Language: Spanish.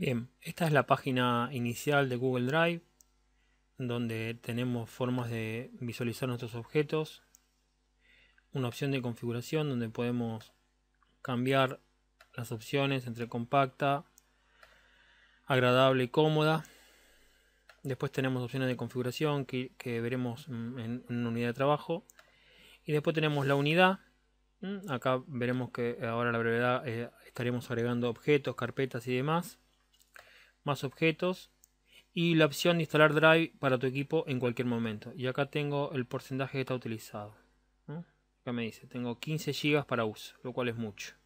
Bien, esta es la página inicial de Google Drive, donde tenemos formas de visualizar nuestros objetos, una opción de configuración donde podemos cambiar las opciones entre compacta, agradable y cómoda. Después tenemos opciones de configuración que, veremos en, una unidad de trabajo. Y después tenemos la unidad. Mm, acá veremos que ahora la brevedad eh, estaremos agregando objetos, carpetas y demás más objetos y la opción de instalar Drive para tu equipo en cualquier momento. Y acá tengo el porcentaje que está utilizado. Acá me dice, tengo 15 GB para uso, lo cual es mucho.